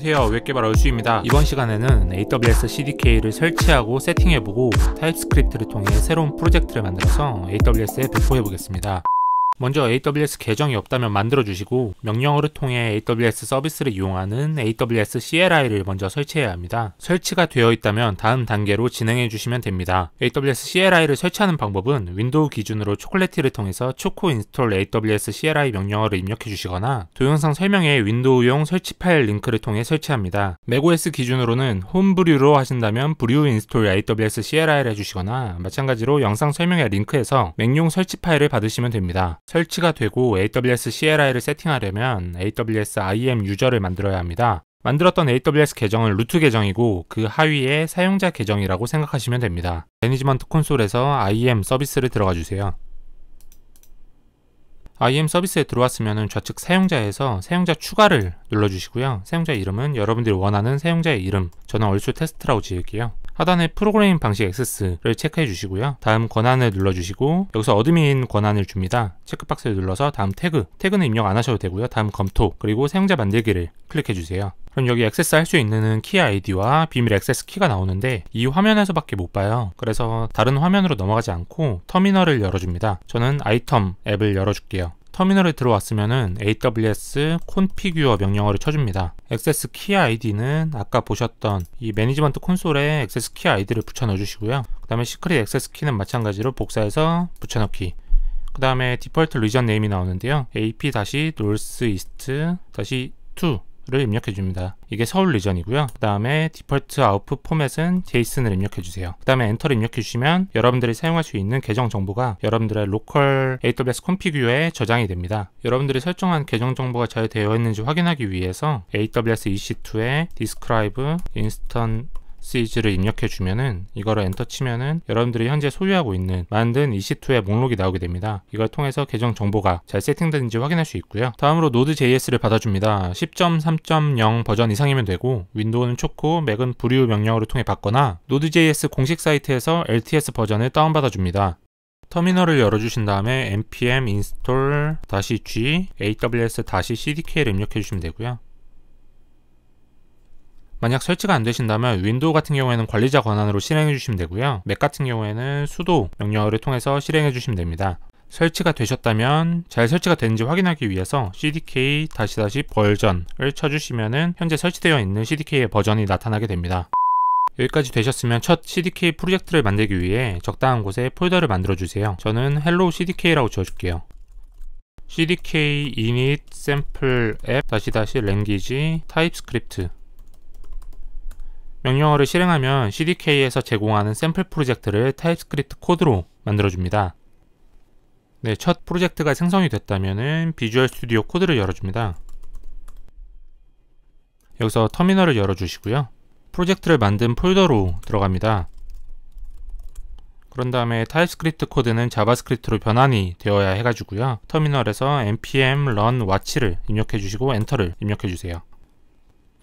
안녕하세요 웹개발 얼수입니다 이번 시간에는 AWS CDK를 설치하고 세팅해보고 타입스크립트를 통해 새로운 프로젝트를 만들어서 AWS에 배포해보겠습니다 먼저 AWS 계정이 없다면 만들어 주시고 명령어를 통해 AWS 서비스를 이용하는 AWS CLI를 먼저 설치해야 합니다. 설치가 되어 있다면 다음 단계로 진행해 주시면 됩니다. AWS CLI를 설치하는 방법은 윈도우 기준으로 초콜릿티를 통해서 초코 인스톨 AWS CLI 명령어를 입력해 주시거나 동영상 설명에 윈도우용 설치 파일 링크를 통해 설치합니다. macOS 기준으로는 홈브류로 하신다면 브류 인스톨 AWS CLI를 해주시거나 마찬가지로 영상 설명에 링크에서 맥용 설치 파일을 받으시면 됩니다. 설치가 되고 AWS CLI를 세팅하려면 AWS IAM 유저를 만들어야 합니다. 만들었던 AWS 계정은 루트 계정이고 그 하위에 사용자 계정이라고 생각하시면 됩니다. 매니지먼트 콘솔에서 IAM 서비스를 들어가 주세요. IM 서비스에 들어왔으면 좌측 사용자에서 사용자 추가를 눌러주시고요. 사용자 이름은 여러분들이 원하는 사용자의 이름, 저는 얼추 테스트라고 지을게요. 하단에 프로그램 방식 액세스를 체크해 주시고요. 다음 권한을 눌러주시고 여기서 어드민 권한을 줍니다. 체크박스를 눌러서 다음 태그, 태그는 입력 안 하셔도 되고요. 다음 검토, 그리고 사용자 만들기를 클릭해 주세요. 그럼 여기 액세스 할 수 있는 키 아이디와 비밀 액세스 키가 나오는데 이 화면에서밖에 못 봐요. 그래서 다른 화면으로 넘어가지 않고 터미널을 열어줍니다. 저는 아이텀 앱을 열어줄게요. 터미널에 들어왔으면은 AWS configure 명령어를 쳐줍니다. 액세스 키 아이디는 아까 보셨던 이 매니지먼트 콘솔에 액세스 키 아이디를 붙여 넣어 주시고요. 그 다음에 시크릿 액세스 키는 마찬가지로 복사해서 붙여넣기 그 다음에 디폴트 리전 네임이 나오는데요. ap-northeast-2 다시 를 입력해 줍니다. 이게 서울 리전이고요. 그 다음에 디폴트 아웃풋 포맷은 제이슨을 입력해 주세요. 그 다음에 엔터를 입력해 주시면 여러분들이 사용할 수 있는 계정 정보가 여러분들의 로컬 AWS 컴피규어에 저장이 됩니다. 여러분들이 설정한 계정 정보가 잘 되어 있는지 확인하기 위해서 AWS EC2에 describe instant 시지를 입력해 주면은 이거를 엔터 치면은 여러분들이 현재 소유하고 있는 만든 EC2의 목록이 나오게 됩니다. 이걸 통해서 계정 정보가 잘세팅는지 확인할 수 있고요. 다음으로 Node.js를 받아줍니다. 10.3.0 버전 이상이면 되고 윈도우는 초코, 맥은 브리 명령으로 통해 받거나 Node.js 공식 사이트에서 LTS 버전을 다운받아줍니다. 터미널을 열어주신 다음에 npm install-g aws-cdk를 입력해주시면 되고요. 만약 설치가 안 되신다면 윈도우 같은 경우에는 관리자 권한으로 실행해 주시면 되고요. 맥 같은 경우에는 수도 명령어를 통해서 실행해 주시면 됩니다. 설치가 되셨다면 잘 설치가 되는지 확인하기 위해서 cdk 다시다시 버전을 쳐주시면 현재 설치되어 있는 cdk의 버전이 나타나게 됩니다. 여기까지 되셨으면 첫 CDK 프로젝트를 만들기 위해 적당한 곳에 폴더를 만들어주세요. 저는 hello CDK라고 지어줄게요. CDK init sample app 다시 다시 language TypeScript 명령어를 실행하면 CDK에서 제공하는 샘플 프로젝트를 타입스크립트 코드로 만들어줍니다. 네, 첫 프로젝트가 생성이 됐다면 비주얼 스튜디오 코드를 열어줍니다. 여기서 터미널을 열어주시고요. 프로젝트를 만든 폴더로 들어갑니다. 그런 다음에 타입스크립트 코드는 자바스크립트로 변환이 되어야 해가지고요. 터미널에서 npm run watch를 입력해 주시고 엔터를 입력해 주세요.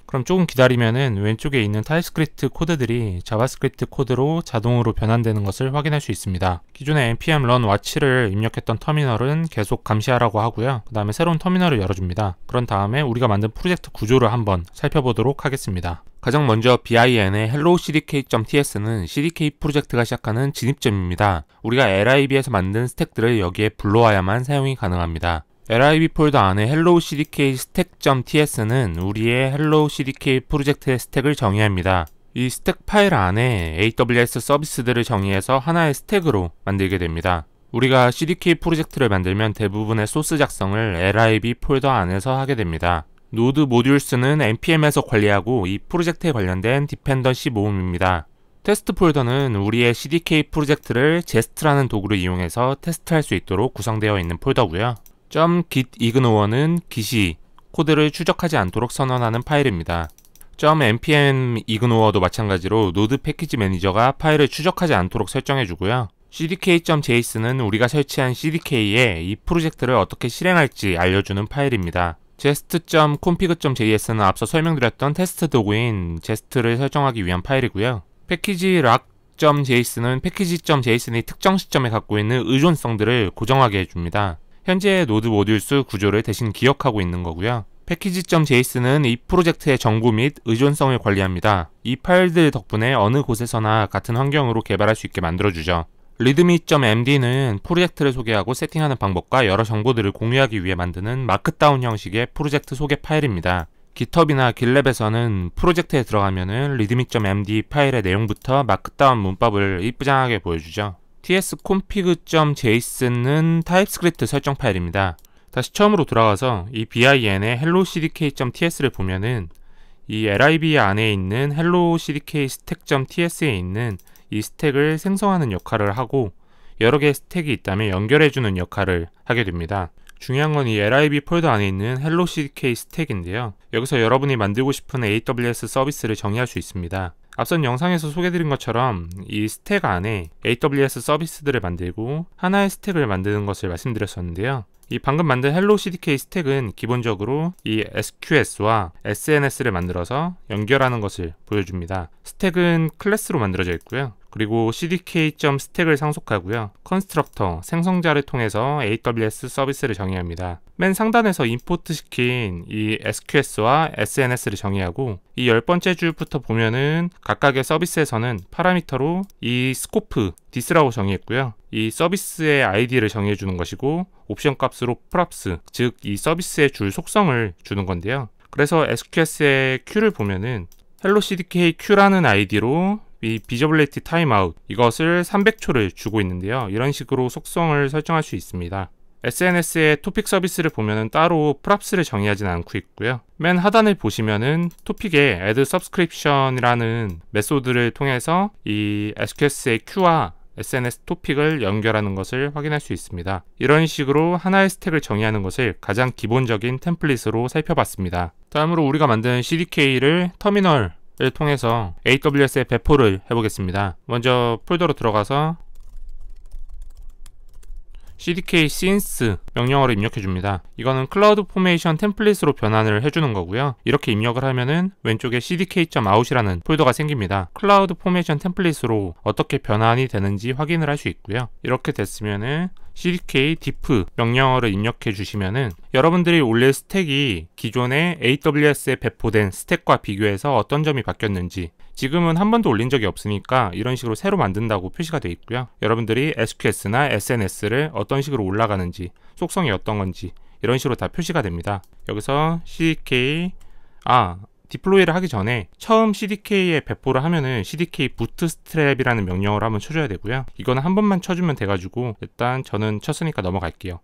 그럼 조금 기다리면은 왼쪽에 있는 타입스크립트 코드들이 자바스크립트 코드로 자동으로 변환되는 것을 확인할 수 있습니다. 기존의 npm run watch를 입력했던 터미널은 계속 감시하라고 하고요. 그 다음에 새로운 터미널을 열어줍니다. 그런 다음에 우리가 만든 프로젝트 구조를 한번 살펴보도록 하겠습니다. 가장 먼저 bin의 hello cdk.ts는 cdk 프로젝트가 시작하는 진입점입니다. 우리가 lib에서 만든 스택들을 여기에 불러와야만 사용이 가능합니다. LIB 폴더 안에 hello cdk stack.ts는 우리의 hello cdk 프로젝트의 스택을 정의합니다. 이 스택 파일 안에 AWS 서비스들을 정의해서 하나의 스택으로 만들게 됩니다. 우리가 cdk 프로젝트를 만들면 대부분의 소스 작성을 LIB 폴더 안에서 하게 됩니다. 노드 모듈스는 npm에서 관리하고 이 프로젝트에 관련된 디펜던시 모음입니다. 테스트 폴더는 우리의 CDK 프로젝트를 제스트라는 도구를 이용해서 테스트할 수 있도록 구성되어 있는 폴더고요. .git ignore는 기시, 코드를 추적하지 않도록 선언하는 파일입니다. .npm ignore도 마찬가지로 노드 패키지 매니저가 파일을 추적하지 않도록 설정해주고요. cdk.js는 우리가 설치한 cdk에 이 프로젝트를 어떻게 실행할지 알려주는 파일입니다. jest.config.js는 앞서 설명드렸던 테스트 도구인 jest를 설정하기 위한 파일이고요. 패키지 락.js는 패키지.js의 특정 시점에 갖고 있는 의존성들을 고정하게 해줍니다. 현재 노드 모듈 수 구조를 대신 기억하고 있는 거고요. 패키지.js는 이 프로젝트의 정보 및 의존성을 관리합니다. 이 파일들 덕분에 어느 곳에서나 같은 환경으로 개발할 수 있게 만들어주죠. 리드미.md는 프로젝트를 소개하고 세팅하는 방법과 여러 정보들을 공유하기 위해 만드는 마크다운 형식의 프로젝트 소개 파일입니다. g i t h u b 이나 g i t l a b 에서는 프로젝트에 들어가면은 리드미.md 파일의 내용부터 마크다운 문법을 이쁘장하게 보여주죠. tsconfig.json은 타입스크립트 설정 파일입니다. 다시 처음으로 돌아가서 이 bin의 hellocdk.ts를 보면은 이 lib 안에 있는 hellocdk stack.ts에 있는 이 스택을 생성하는 역할을 하고 여러 개의 스택이 있다면 연결해주는 역할을 하게 됩니다. 중요한 건 이 lib 폴더 안에 있는 hellocdk 스택인데요. 여기서 여러분이 만들고 싶은 AWS 서비스를 정의할 수 있습니다. 앞선 영상에서 소개드린 것처럼 이 스택 안에 AWS 서비스들을 만들고 하나의 스택을 만드는 것을 말씀드렸었는데요. 이 방금 만든 헬로 CDK 스택은 기본적으로 이 SQS와 SNS를 만들어서 연결하는 것을 보여줍니다. 스택은 클래스로 만들어져 있고요. 그리고 cdk.stack을 상속하고요. 컨스트럭터, 생성자를 통해서 AWS 서비스를 정의합니다. 맨 상단에서 임포트 시킨 이 SQS와 SNS를 정의하고 이 열 번째 줄부터 보면은 각각의 서비스에서는 파라미터로 이 스코프 디스라고 정의했고요. 이 서비스의 아이디를 정의해 주는 것이고 옵션 값으로 프랍스 즉 이 서비스의 줄 속성을 주는 건데요. 그래서 SQS의 Q를 보면은 hello cdk Q라는 아이디로 이 비저블리티 타임아웃 이것을 300초를 주고 있는데요. 이런 식으로 속성을 설정할 수 있습니다. SNS의 토픽 서비스를 보면은 따로 프랍스를 정의하진 않고 있고요. 맨 하단을 보시면은 토픽에 add subscription이라는 메소드를 통해서 이 SQS의 Q와 SNS 토픽을 연결하는 것을 확인할 수 있습니다. 이런 식으로 하나의 스택을 정의하는 것을 가장 기본적인 템플릿으로 살펴봤습니다. 다음으로 우리가 만든 CDK를 터미널 을 통해서 AWS의 배포를 해보겠습니다. 먼저 폴더로 들어가서 cdk since 명령어를 입력해 줍니다. 이거는 클라우드 포메이션 템플릿으로 변환을 해주는 거고요. 이렇게 입력을 하면은 왼쪽에 cdk.out이라는 폴더가 생깁니다. 클라우드 포메이션 템플릿으로 어떻게 변환이 되는지 확인을 할 수 있고요. 이렇게 됐으면은 cdk d i f 명령어를 입력해 주시면은 여러분들이 올릴 스택이 기존의 AWS에 배포된 스택과 비교해서 어떤 점이 바뀌었는지 지금은 한 번도 올린 적이 없으니까 이런 식으로 새로 만든다고 표시가 되어 있고요. 여러분들이 SQS나 SNS를 어떤 식으로 올라가는지 속성이 어떤 건지 이런 식으로 다 표시가 됩니다. 여기서 CDK 아 디플로이를 하기 전에 처음 CDK에 배포를 하면은 CDK 부트스트랩이라는 명령을 한번 쳐줘야 되고요. 이거는 한 번만 쳐주면 돼가지고 일단 저는 쳤으니까 넘어갈게요.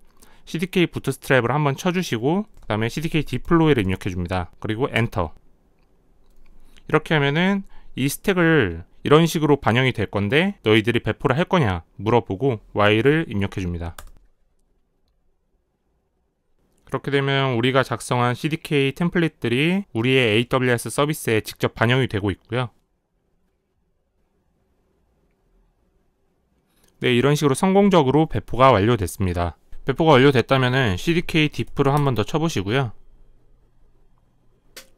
CDK 부트스트랩을 한번 쳐주시고 그 다음에 CDK 디플로이를 입력해줍니다. 그리고 엔터 이렇게 하면은 이 스택을 이런 식으로 반영이 될 건데 너희들이 배포를 할 거냐 물어보고 y를 입력해줍니다. 그렇게 되면 우리가 작성한 CDK 템플릿들이 우리의 AWS 서비스에 직접 반영이 되고 있고요. 네, 이런 식으로 성공적으로 배포가 완료됐습니다. 배포가 완료됐다면 CDK d i f 를한번 더 쳐보시고요.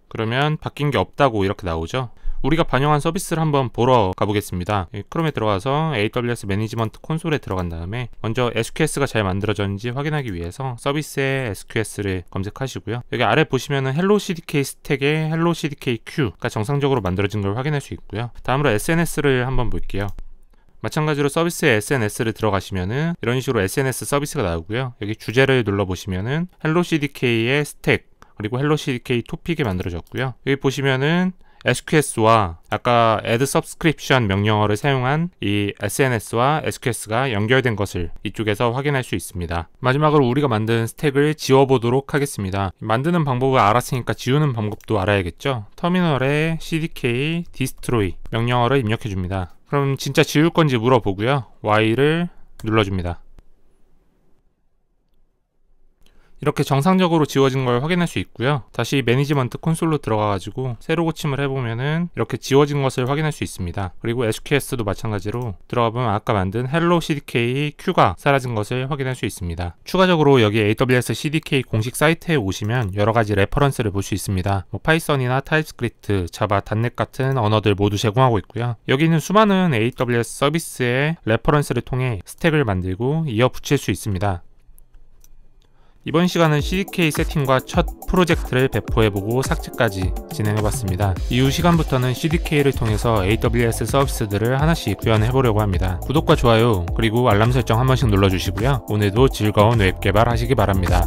그러면 바뀐 게 없다고 이렇게 나오죠. 우리가 반영한 서비스를 한번 보러 가보겠습니다. 예, 크롬에 들어가서 AWS 매니지먼트 콘솔에 들어간 다음에 먼저 SQS가 잘 만들어졌는지 확인하기 위해서 서비스에 SQS를 검색하시고요. 여기 아래 보시면은 Hello CDK 스택에 Hello CDK Q가 정상적으로 만들어진 걸 확인할 수 있고요. 다음으로 SNS를 한번 볼게요. 마찬가지로 서비스에 SNS를 들어가시면은 이런 식으로 SNS 서비스가 나오고요. 여기 주제를 눌러보시면은 h e l l o CDK의 스택 그리고 h e l l o CDK 토픽이 만들어졌고요. 여기 보시면은 SQS와 아까 add subscription 명령어를 사용한 이 SNS와 SQS가 연결된 것을 이쪽에서 확인할 수 있습니다. 마지막으로 우리가 만든 스택을 지워보도록 하겠습니다. 만드는 방법을 알았으니까 지우는 방법도 알아야겠죠? 터미널에 cdk destroy 명령어를 입력해줍니다. 그럼 진짜 지울 건지 물어보고요. y를 눌러줍니다. 이렇게 정상적으로 지워진 걸 확인할 수 있고요. 다시 매니지먼트 콘솔로 들어가가지고 새로 고침을 해보면은 이렇게 지워진 것을 확인할 수 있습니다. 그리고 SQS도 마찬가지로 들어가보면 아까 만든 hello CDK Q가 사라진 것을 확인할 수 있습니다. 추가적으로 여기 AWS CDK 공식 사이트에 오시면 여러 가지 레퍼런스를 볼 수 있습니다. 뭐 파이썬이나 타입스크립트, 자바, 단넷 같은 언어들 모두 제공하고 있고요. 여기는 수많은 AWS 서비스의 레퍼런스를 통해 스택을 만들고 이어 붙일 수 있습니다. 이번 시간은 CDK 세팅과 첫 프로젝트를 배포해보고 삭제까지 진행해봤습니다. 이후 시간부터는 CDK를 통해서 AWS 서비스들을 하나씩 구현해보려고 합니다. 구독과 좋아요 그리고 알람 설정 한 번씩 눌러주시고요. 오늘도 즐거운 웹 개발 하시기 바랍니다.